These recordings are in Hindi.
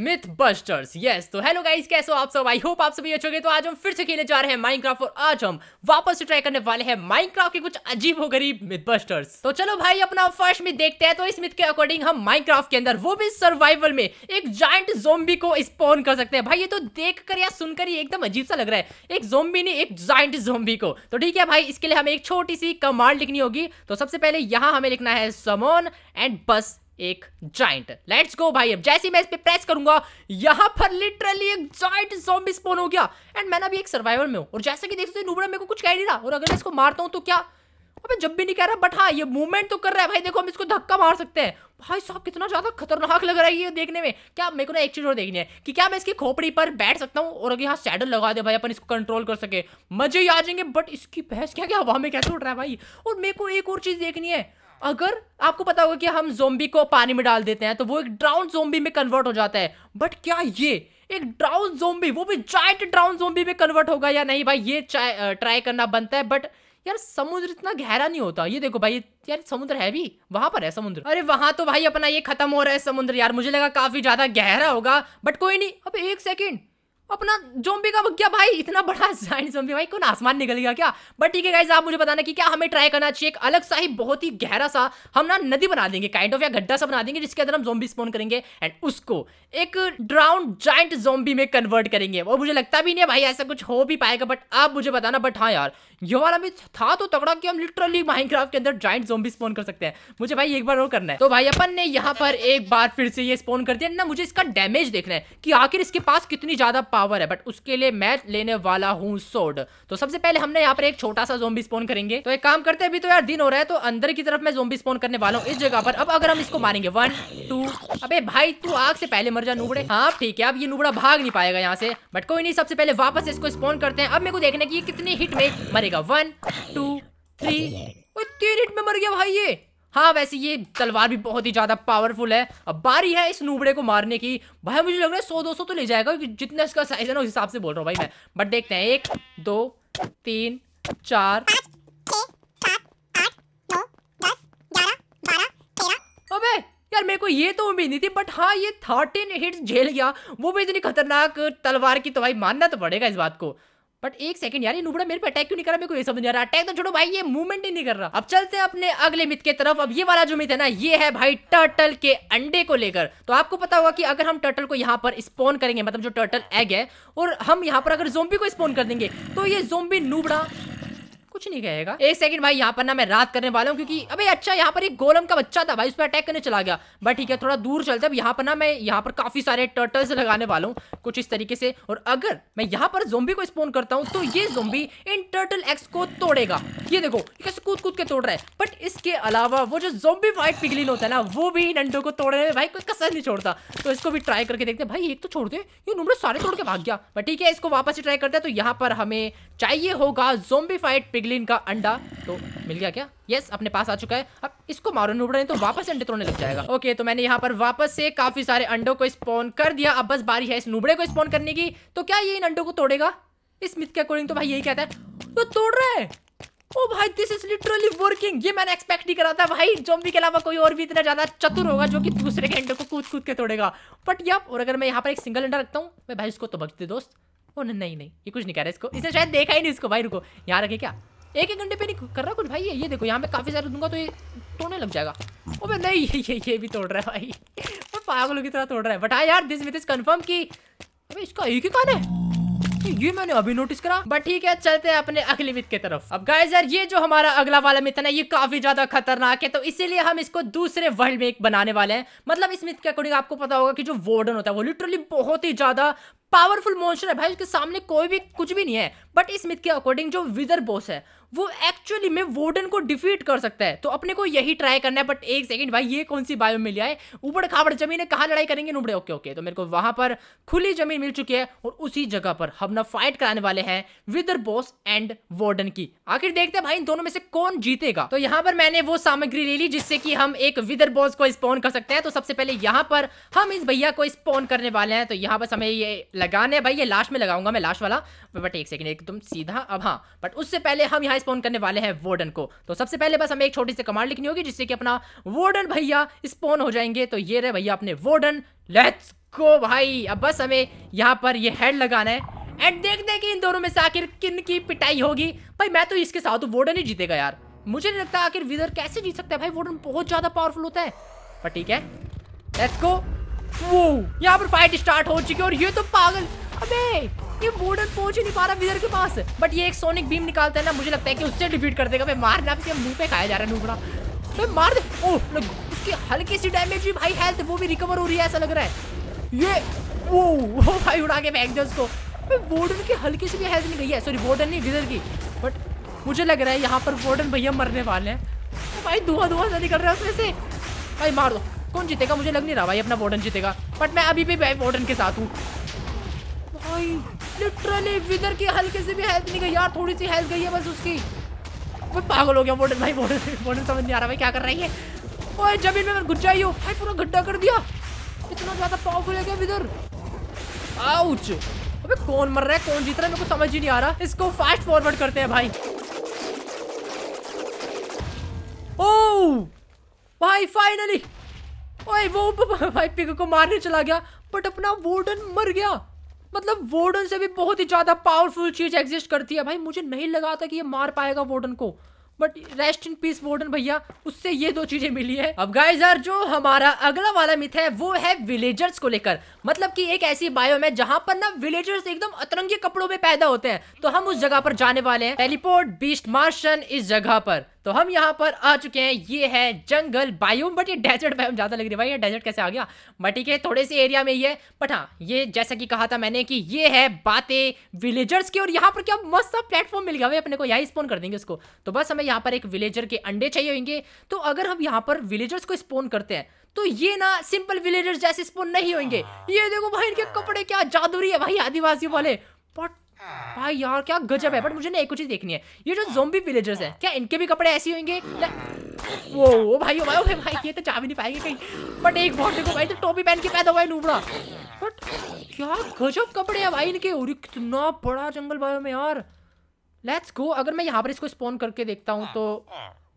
मिथ बस्टर्स यस तो हेलो गाइस कैसे हो आप सब आई होप आप सभी अच्छे तो आज हम फिर से खेलने जा रहे हैं माइनक्राफ्ट और आज हम वापस से ट्राई करने वाले हैं माइनक्राफ्ट के कुछ अजीब हो गरीब मिथ बस्टर्स तो चलो भाई अपना फर्स्ट मिथ देखते हैं तो इस मिथ के अकॉर्डिंग हम माइनक्राफ्ट के अंदर वो भी सर्वाइवल में एक जाइंट जोम्बी को स्पॉन कर सकते हैं भाई ये तो देख कर या सुनकर ही एकदम अजीब सा लग रहा है एक जोम्बी ने एक जाइंट जोम्बी को तो ठीक है भाई इसके लिए हमें एक छोटी सी कमांड लिखनी होगी तो सबसे पहले यहाँ हमें लिखना है समोन एंड बस एक जाइंट लेट्स गो भाई अब जैसे मैं इस पे प्रेस करूंगा यहां पर लिटरली एक जाइंट जॉम्बी स्पॉन हो गया एंड मैं अभी एक सर्वाइवल में हूं और जैसा कि देख सकते हो नूबड़ा मेरे को कुछ कह नहीं रहा और अगर मैं इसको मारता हूं तो क्या अबे जब भी नहीं कह रहा बट हां ये मूवमेंट तो कर रहा है भाई देखो हम इसको धक्का मार सकते हैं भाई साहब कितना ज्यादा खतरनाक लग रहा है ये देखने में क्या मेरे को ना एक चीज और देखनी है कि क्या मैं इसकी खोपड़ी पर बैठ सकता हूँ और अगर यहाँ सैडल लगा दे भाई अपन इसको कंट्रोल कर सके मजे ही आ जाएंगे बट इसकी बहस क्या क्या हवा में कैसे उठ रहा है भाई और मेरे को एक और चीज देखनी है अगर आपको पता होगा कि हम जोम्बी को पानी में डाल देते हैं तो वो एक ड्राउन जोम्बी में कन्वर्ट हो जाता है बट क्या ये एक ड्राउन जोम्बी वो भी जाइंट ड्राउन जोम्बी में कन्वर्ट होगा या नहीं भाई ये ट्राई करना बनता है बट यार समुद्र इतना गहरा नहीं होता ये देखो भाई यार समुद्र है भी वहां पर है समुद्र अरे वहां तो भाई अपना ये खत्म हो रहा है समुद्र यार मुझे लगा काफी ज्यादा गहरा होगा बट कोई नहीं अब एक सेकेंड अपना जोम्बी का क्या भाई इतना बड़ा जाइंट जोम्बी भाई कौन आसमान निकल गया क्या बट ठीक है गाइज आप मुझे बताना कि क्या हमें ट्राई करना चाहिए एक अलग सा ही बहुत ही गहरा सा हम ना नदी बना देंगे काइंड ऑफ या गड्ढा सा बना देंगे जिसके अंदर हम जोम्बी स्पोन करेंगे एंड उसको एक ड्राउंड जाइंट जोम्बी में कन्वर्ट करेंगे और मुझे लगता भी नहीं है भाई ऐसा कुछ हो भी पाएगा बट आप मुझे बताना बट हाँ यार ये वाला भी था तो तगड़ा कि हम लिटरली माइनक्राफ्ट के अंदर जाइंट जोम्बी स्पोन कर सकते हैं मुझे भाई एक बार और करना है तो भाई अपन ने यहाँ पर एक बार फिर से ये स्पोन कर दिया ना मुझे इसका डैमेज देखना है कि आखिर इसके पास कितनी ज्यादा पावर है बट उसके लिए मैं लेने वाला हूँ सोड तो सबसे पहले हमने यहाँ पर एक छोटा सा जोम्बी स्पोन करेंगे तो एक काम करते अभी तो यार दिन हो रहा है तो अंदर की तरफ मैं जोम्बी स्पोन करने वाला हूँ इस जगह पर अब अगर हम इसको मारेंगे वन टू अब भाई तू आग से पहले मर जा नुबड़े हाँ ठीक है अब ये नुबड़ा भाग नहीं पाएगा यहाँ से बट कोई नहीं सबसे पहले वापस इसको स्पोन करते हैं अब मेरे को देखने की कि कितने हिट में मरेगा वन टू थ्री तीन हिट में मर गया भाई ये हाँ वैसे ये तलवार भी बहुत ही ज़्यादा पावरफुल है अब बारी है इस नूबड़े को मारने की भाई मुझे लग रहा है सौ दो सौ तो ले जाएगा क्योंकि जितना इसका साइज है ना उस हिसाब से बोल रहा हूँ भाई मैं बट देखते हैं एक दो तीन चार यार मेरे को ये तो उम्मीद नहीं थी बट हाँ ये थर्टीन हिट्स झेल गया वो भी इतनी खतरनाक तलवार की तो भाई मानना तो पड़ेगा इस बात को बट एक सेकंड यार ये नुबड़ा मेरे पे अटैक क्यों नहीं कर रहा मेरे को ये समझ आ रहा अटैक तो छोड़ो भाई ये मूवमेंट ही नहीं कर रहा अब चलते हैं अपने अगले मिथ के तरफ अब ये वाला जो मिथ है ना ये है भाई टर्टल के अंडे को लेकर तो आपको पता होगा कि अगर हम टर्टल को यहाँ पर स्पॉन करेंगे मतलब जो टर्टल एग है और हम यहाँ पर अगर जोम्बी को स्पॉन कर देंगे तो ये जोम्बी नुबड़ा कुछ नहीं कहेगा एक सेकंड भाई यहाँ पर ना मैं रात करने वाला हूँ क्योंकि अबे अच्छा यहाँ पर एक गोलम का बच्चा था भाई उस पर अटैक करने चला गया बट ठीक है थोड़ा दूर चलते अब यहाँ पर ना मैं यहाँ पर काफी सारे टर्टल्स लगाने वाला हूँ कुछ इस तरीके से और अगर मैं यहाँ पर जोम्बी को स्पोन करता हूँ तो ये जोम्बी इन टर्टल एक्स को तोड़ेगा ये देखो कैसे कूद कूद के तोड़ रहा है बट इसके अलावा वो जो जोम्बी फाइट पिगलिन होता है ना वो भी इन अंडों को तोड़ने में भाई कोई कसर नहीं छोड़ता तो इसको भी ट्राई करके देखते भाई एक तो छोड़ दे ये नुमरे सारे तोड़ के भाग गया बट ठीक है इसको वापस ही ट्राई करते हैं तो यहाँ पर हमें चाहिए होगा जोम्बी फाइट पिगलिन लिए इनका अंडा तो मिल गया क्या यस अपने पास आ चुका है अब इसको मारो नूब रहे तो वापस अंडे तोड़ने लग जाएगा ओके तो मैंने यहाँ पर वापस से काफी सारे अंडों को स्पॉन कर दिया अब बस बारी है इस नूबड़े को स्पॉन करने की तो क्या ये इन अंडो को तोड़ेगा इस मिथ के अकॉर्डिंग तो भाई यही कहता है तो तोड़ रहा है ओ oh भाई दिस इज लिटरली वर्किंग ये मैंने एक्सपेक्ट नहीं करा था भाई जोम्बी के अलावा कोई और भी इतना ज्यादा चतुर होगा जो कि दूसरे के अंडे को कूद कूद के तोड़ेगा बट यप और अगर मैं यहाँ पर एक सिंगल अंडा रखता हूँ मैं भाई इसको तो बचते दोस्त ओ oh, नहीं नहीं ये कुछ नहीं कह रहा इसको इसने शायद देखा ही नहीं इसको भाई रुको यहाँ रखे क्या एक एक घंटे पे नहीं कर रहा कुछ भाई ये देखो यहाँ पे काफ़ी सारे दूंगा तो ये तोड़ने लग जाएगा ओबे नहीं ये ये भी तोड़ रहा है भाई वो पागलों की तरह तोड़ रहा है बट हाँ यार दिस विद इज की इसका एक ही कान है ये मैंने अभी नोटिस करा बट ठीक है चलते हैं अपने अगले मित्र के तरफ अब गाइस यार ये जो हमारा अगला वाला मित्र है ये काफी ज्यादा खतरनाक है तो इसीलिए हम इसको दूसरे वर्ल्ड में एक बनाने वाले हैं मतलब इस मित्र के अकॉर्डिंग आपको पता होगा कि जो वार्डन होता है वो लिटरली बहुत ही ज्यादा पावरफुल मॉन्स्टर है भाई उसके सामने कोई भी कुछ भी नहीं है बट इस मित्र के अकॉर्डिंग जो विदर बोस है वो एक्चुअली में वोडन को डिफीट कर सकता है तो अपने को यही ट्राई करना है बट एक सेकंड भाई ये कौन सी बायो मिल जाए उबड़ खाबड़ जमीन है कहाँ लड़ाई करेंगे नुबड़े ओके ओके तो मेरे को वहां पर खुली जमीन मिल चुकी है और उसी जगह पर हम ना फाइट कराने वाले हैं विदर बॉस एंड वार्डन की आखिर देखते हैं भाई इन दोनों में से कौन जीतेगा तो यहाँ पर मैंने वो सामग्री ले ली जिससे कि हम एक विदर बॉस को स्पॉन कर सकते हैं तो सबसे पहले यहाँ पर हम इस भैया को स्पॉन करने वाले हैं तो यहाँ पर हमें ये लगाने भाई ये लास्ट में लगाऊंगा मैं लास्ट वाला बट एक सेकेंड एकदम सीधा अब हाँ बट उससे पहले हम यहाँ स्पॉन करने वाले हैं वार्डन को तो सबसे पहले बस हमें एक छोटी सी कमांड लिखनी होगी जिससे कि अपना वार्डन भैया स्पॉन हो जाएंगे तो ये रहे भैया अपने वार्डन लेट्स गो भाई अब बस हमें यहाँ पर ये हेड लगाना है एंड देखते हैं कि इन दोनों में से आखिर किन की पिटाई होगी भाई मैं तो इसके साथ वार्डन ही जीतेगा यार मुझे नहीं लगता आखिर विदर कैसे जीत सकता है भाई वार्डन बहुत ज्यादा पावरफुल होता है पर ठीक है लेट्स गो वो यहाँ पर फाइट स्टार्ट हो चुकी है और ये तो पागल अबे ये बॉर्डर पहुंच ही नहीं पा रहा विदर के पास बट ये एक सोनिक भीम निकालता है ना मुझे लगता है कि उससे डिफीट कर देगा मैं मारना से मुंह पे खाया जा रहा है नूबड़ा तो मार दे ओ उसकी हल्की सी डैमेज भी भाई हेल्थ वो भी रिकवर हो रही है ऐसा लग रहा है ये ओ वो भाई उड़ा के फेंक दे उसको वार्डन की हल्की सी भी हेल्थ नहीं गई है सॉरी वार्डन नहीं विदर की बट मुझे लग रहा है यहाँ पर वार्डन भैया मरने वाले हैं तो भाई धुआं धुआं सा निकल रहा है उसमें से भाई मार दो कौन जीतेगा मुझे लग नहीं रहा भाई अपना वार्डन जीतेगा बट मैं अभी भी भाई वार्डन के साथ हूँ भाई लिटरली विदर की हल्के से भी हेल्थ नहीं गई यार थोड़ी सी हेल्थ गई है बस उसकी मैं पागल हो गया मोटन भाई मोटन मोटन समझ नहीं आ रहा भाई क्या कर रही है ओए जमीन में मैं घुस जाई हूँ भाई पूरा गड्ढा कर दिया इतना ज़्यादा पावरफुल है क्या विदर आउच अबे कौन मर रहा है कौन जीत रहा है मेरे को समझ ही नहीं आ रहा इसको फास्ट फॉरवर्ड करते हैं भाई ओ oh! भाई फाइनली ओए वो भाई पिग को मारने चला गया बट अपना वोडन मर गया मतलब वोर्डन से भी बहुत ही ज़्यादा पावरफुल चीज़ एग्जिस्ट करती है भाई मुझे नहीं लगा था कि ये मार पाएगा वोर्डन को but rest in peace Warden भैया उससे ये दो चीजें मिली है अब गाइस यार जो हमारा अगला वाला मिथ है वो है विलेजर्स को लेकर मतलब कि एक ऐसी बायो में जहां पर ना विलेजर्स एकदम अतरंगी कपड़ों में पैदा होते हैं तो हम उस जगह पर जाने वाले हैं टेलीपोर्ट बीस्ट मार्शन इस जगह पर तो हम यहाँ पर आ चुके हैं ये है जंगल बायोम बट ये डेजर्ट बायोम ज़्यादा लग रही है भाई ये डेजर्ट कैसे आ गया बट ठीक है थोड़े से एरिया में ही है बट हाँ ये जैसा कि कहा था मैंने कि ये है बातें विलेजर्स की और यहाँ पर क्या मस्त सा प्लेटफॉर्म मिल गया भाई अपने को यहाँ स्पोन कर देंगे उसको तो बस हमें यहाँ पर एक विलेजर के अंडे चाहिए होंगे तो अगर हम यहाँ पर विलेजर्स को स्पोन करते हैं तो ये ना सिंपल विलेजर्स जैसे स्पोन नहीं होंगे हाँ। ये देखो भाई इनके कपड़े क्या जादुरी है भाई आदिवासी वाले भाई यार क्या गजब है बट मुझे ना एक चीज देखनी है ये जो जोम्बी विलेजर्स है क्या इनके भी कपड़े ऐसे होंगे वो वो भाई वो भाई ओ भाई, ये तो चा भी नहीं पाएंगे कहीं बट एक बहुत देखो भाई तो टोपी पहन के पैदा हुआ है नूबड़ा बट क्या गजब कपड़े है भाई इनके और कितना बड़ा जंगल भाई में यार लेट्स गो अगर मैं यहाँ पर इसको स्पॉन करके देखता हूँ तो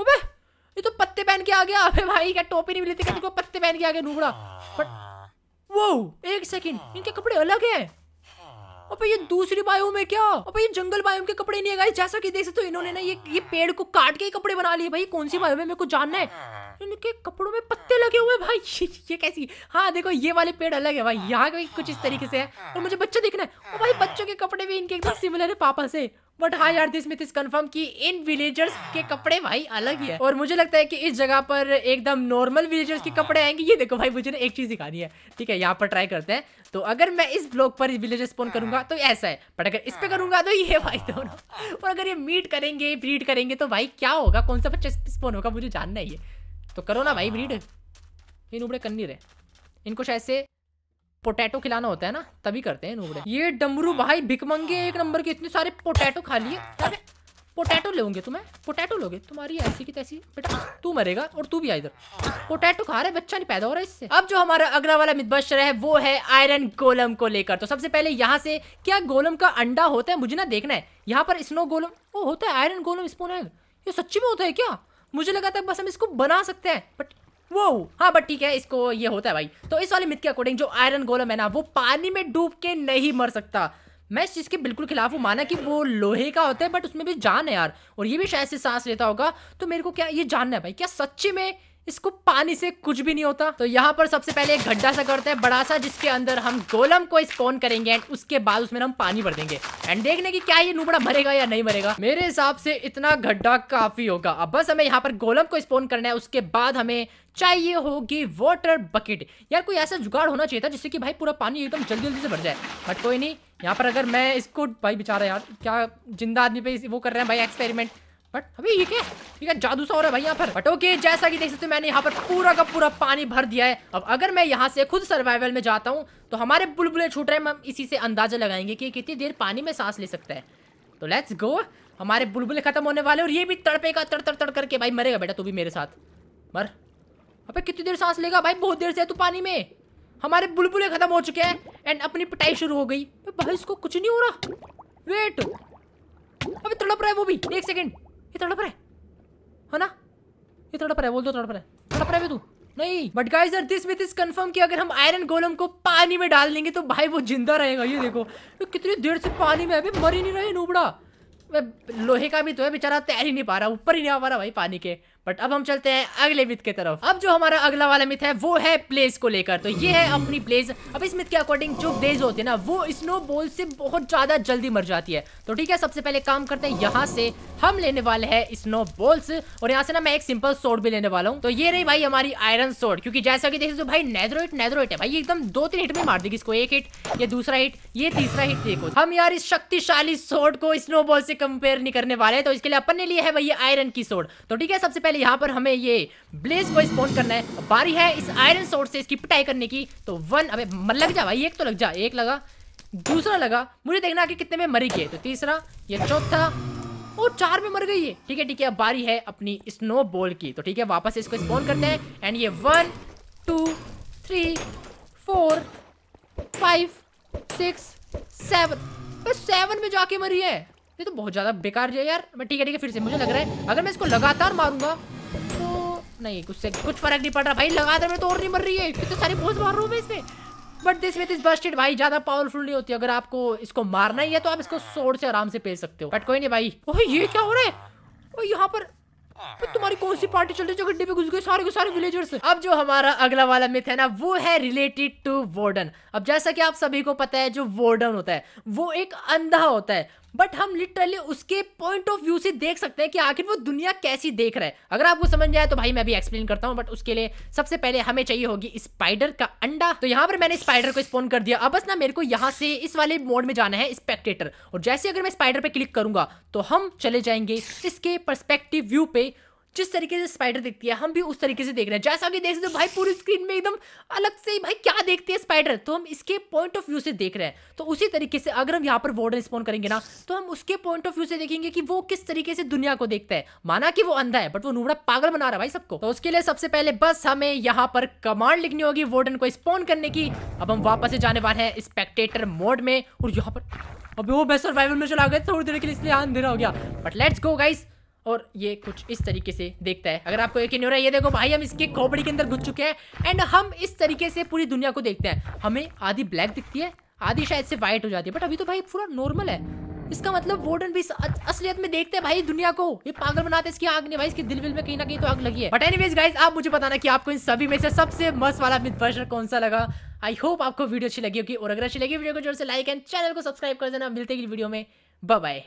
ओबे ये तो पत्ते पहन के आ गया अबे भाई क्या टोपी नहीं मिली थी क्या पत्ते पहन के आ गया नूबड़ा बट वो एक सेकेंड इनके कपड़े अलग हैं अबे ये दूसरी बायोम है क्या अबे ये जंगल बायोम के कपड़े नहीं है जैसा कि देख सकते हो तो इन्होंने ना ये ये पेड़ को काट के कपड़े बना लिए भाई कौन सी बायोम है मेरे को जानना है इनके कपड़ों में पत्ते लगे हुए भाई ये, ये कैसी हाँ देखो ये वाले पेड़ अलग है भाई यहाँ कुछ इस तरीके से है और मुझे बच्चे देखना है और भाई बच्चों के कपड़े भी इनके एकदम सिमिलर है पापा से बट हाँ यार दिस मिथ इज कंफर्म कि इन विलेजर्स के कपड़े भाई अलग ही है और मुझे लगता है कि इस जगह पर एकदम नॉर्मल विलेजर्स के कपड़े आएंगे ये देखो भाई मुझे ना एक चीज दिखानी है ठीक है यहाँ पर ट्राई करते हैं तो अगर मैं इस ब्लॉक पर विलेजर्स स्पोन करूंगा तो ऐसा है बट अगर इस पे करूंगा तो ये भाई दोनों और अगर ये मीट करेंगे ब्रीड करेंगे तो भाई क्या होगा कौन सा बच्चा स्पोन होगा मुझे जानना ही है तो करो ना भाई ब्रीड ये नुबड़े कर नहीं रहे इनको शायद से पोटैटो खिलाना होता है ना तभी करते हैं नूबड़े ये डमरू भाई भिकमंगे एक नंबर के इतने सारे पोटैटो खा लिए पोटैटो लोगे तुम्हें पोटैटो लोगे तुम्हारी ऐसी की तैसी बेटा तू मरेगा और तू भी इधर पोटैटो खा रहे बच्चा नहीं पैदा हो रहा है इससे अब जो हमारा अगला वाला मितबश्र है वो है आयरन गोलम को लेकर तो सबसे पहले यहाँ से क्या गोलम का अंडा होता है मुझे ना देखना है यहाँ पर स्नो गोलम वो होता है आयरन गोलम स्पोन एग ये सच्ची में होता है क्या मुझे लगा था बस हम इसको बना सकते हैं बट वो हाँ बट ठीक है इसको ये होता है भाई तो इस वाले मिथ के अकॉर्डिंग जो आयरन गोलम है ना वो पानी में डूब के नहीं मर सकता मैं इस चीज़ के बिल्कुल खिलाफ हूँ माना कि वो लोहे का होता है बट उसमें भी जान है यार और ये भी शायद से सांस लेता होगा तो मेरे को क्या ये जानना है भाई क्या सच्चे में इसको पानी से कुछ भी नहीं होता तो यहाँ पर सबसे पहले एक गड्ढा सा करते हैं बड़ा सा जिसके अंदर हम गोलम को स्पॉन करेंगे एंड उसके बाद उसमें हम पानी भर देंगे एंड देखने की क्या ये नूबड़ा मरेगा या नहीं मरेगा मेरे हिसाब से इतना गड्ढा काफी होगा अब बस हमें यहाँ पर गोलम को स्पॉन करना है उसके बाद हमें चाहिए होगी वाटर बकेट यार कोई ऐसा जुगाड़ होना चाहिए था जिससे कि भाई पूरा पानी एकदम जल्दी जल्दी से भर जाए बट कोई नहीं यहाँ पर अगर मैं इसको भाई बेचारा यार क्या जिंदा आदमी पे वो कर रहे हैं भाई एक्सपेरिमेंट बट अभी ये क्या ये क्या जादू सा हो रहा है भाई यहाँ पर बट ओके जैसा कि देख सकते हो मैंने यहाँ पर पूरा का पूरा पानी भर दिया है अब अगर मैं यहाँ से खुद सर्वाइवल में जाता हूँ तो हमारे बुलबुले छूट रहे हैं हम इसी से अंदाजा लगाएंगे कि कितनी देर पानी में सांस ले सकता है तो लेट्स गो हमारे बुलबुले खत्म होने वाले और ये भी तड़पेगा तड़ तड़ तड़ करके भाई मरेगा बेटा तू भी मेरे साथ मर अबे कितनी देर सांस लेगा भाई बहुत देर से है तू पानी में हमारे बुलबुले खत्म हो चुके हैं एंड अपनी पिटाई शुरू हो गई भाई इसको कुछ नहीं हो रहा वेट अभी तड़प रहा है वो भी एक सेकेंड ये तड़प रहा है ना ये तड़प रहा है बोल दो तड़प रहा है तड़प रहा है तू नहीं बट गाइस यार दिस विद इज कंफर्म कि अगर हम आयरन गोलम को पानी में डाल देंगे तो भाई वो जिंदा रहेगा ये देखो तो कितनी देर से पानी में अभी मर ही नहीं रहे नूबड़ा लोहे का भी तो है बेचारा तैर ही नहीं पा रहा ऊपर ही नहीं आ पा रहा भाई पानी के बट अब हम चलते हैं अगले मिथ के तरफ अब जो हमारा अगला वाला मिथ है वो है प्लेस को लेकर तो ये है अपनी प्लेस अब इस मिथ के अकॉर्डिंग जो प्लेस होती है ना वो स्नो बॉल से बहुत ज्यादा जल्दी मर जाती है तो ठीक है सबसे पहले काम करते हैं यहाँ से हम लेने वाले हैं स्नो बॉल्स और यहाँ से ना मैं एक सिंपल सोड भी लेने वाला हूँ तो ये रही भाई हमारी आयरन सोड क्योंकि जैसा की देखे तो भाई नेदरोइट नेदरोइट है भाई एकदम दो तीन हिट में मार देगी इसको एक हिट ये दूसरा हिट ये तीसरा हिट देखो हम यार इस शक्तिशाली सोड को स्नो बॉल से कंपेयर नहीं करने वाले तो इसके लिए अपन ने लिया है भाई आयरन की सोड तो ठीक है सबसे पहले फाइनली यहाँ पर हमें ये ब्लेज को स्पॉन करना है बारी है इस आयरन सोर्स से इसकी पिटाई करने की तो वन अबे लग जा भाई एक तो लग जा एक लगा दूसरा लगा मुझे देखना कि कितने में मरी के तो तीसरा ये चौथा और चार में मर गई है ठीक है ठीक है अब बारी है अपनी स्नो बॉल की तो ठीक है वापस इसको स्पॉन करते हैं एंड ये one two three four five six seven seven में जाके मरी है ये तो बहुत ज़्यादा बेकार है यार ठीक है ठीक है फिर से मुझे लग रहा है अगर मैं इसको लगातार मारूंगा तो नहीं कुछ से कुछ फर्क नहीं पड़ रहा भाई लगातार मैं तो और नहीं मर रही है कितने सारे बोझ मार रहा हूँ मैं इसमें but this with is busted भाई ज्यादा पावरफुल नहीं होती अगर आपको इसको मारना ही है तो आप इसको सोड से आराम से पेल सकते हो बट कोई नहीं भाई ओह ये क्या हो रहा है और यहाँ पर तुम्हारी कौन सी पार्टी चल रही है जो गड्ढे पे घुस गए सारे के सारे विलेजर्स अब जो हमारा अगला वाला मिथ है ना वो है रिलेटेड टू वार्डन अब जैसा कि आप सभी को पता है जो वार्डन होता है वो एक अंधा होता है बट हम लिटरली उसके पॉइंट ऑफ व्यू से देख सकते हैं कि आखिर वो दुनिया कैसी देख रहा है अगर आपको समझ जाए तो भाई मैं भी एक्सप्लेन करता हूँ बट उसके लिए सबसे पहले हमें चाहिए होगी स्पाइडर का अंडा तो यहाँ पर मैंने स्पाइडर को स्पोन कर दिया अब बस ना मेरे को यहाँ से इस वाले मोड में जाना है स्पेक्टेटर और जैसे अगर मैं स्पाइडर पर क्लिक करूंगा तो हम चले जाएंगे इसके परस्पेक्टिव व्यू पे जिस तरीके से स्पाइडर देखती है हम भी उस तरीके से देख रहे हैं जैसा कि देख सकते हो भाई पूरी स्क्रीन में एकदम अलग से भाई क्या देखती है स्पाइडर तो हम इसके पॉइंट ऑफ व्यू से देख रहे हैं तो उसी तरीके से अगर हम यहाँ पर वार्डन स्पॉन करेंगे ना तो हम उसके पॉइंट ऑफ व्यू से देखेंगे कि वो किस तरीके से दुनिया को देखता है माना कि वो अंधा है बट वो नूबड़ा पागल बना रहा है भाई सबको तो उसके लिए सबसे पहले बस हमें यहाँ पर कमांड लिखनी होगी वार्डन को स्पॉन करने की अब हम वापस से जाने वाले हैं स्पेक्टेटर मोड में और यहाँ पर अब वो मैं सर्वाइवल में चला गया थोड़ी देर के लिए इसलिए अंधेरा हो गया बट लेट्स गो गाइस और ये कुछ इस तरीके से देखता है अगर आपको यकीन हो रहा है ये देखो भाई हम इसके खोपड़ी के अंदर घुस चुके हैं एंड हम इस तरीके से पूरी दुनिया को देखते हैं हमें आधी ब्लैक दिखती है आधी शायद से वाइट हो जाती है बट अभी तो भाई पूरा नॉर्मल है इसका मतलब वोडन भी असलियत में देखते हैं भाई दुनिया को ये पागल बनाते इसकी आग ने भाई इसके दिल विल में कहीं ना कहीं तो आग लगी है बट एनीवेज गाइस आप मुझे बताना कि आपको इन सभी में से सबसे मस्त वाला मिथ बस्टर कौन सा लगा आई होप आपको वीडियो अच्छी लगी होगी और अगर अच्छी लगी वीडियो को जोर से लाइक एंड चैनल को सब्सक्राइब कर देना मिलते वीडियो में बाय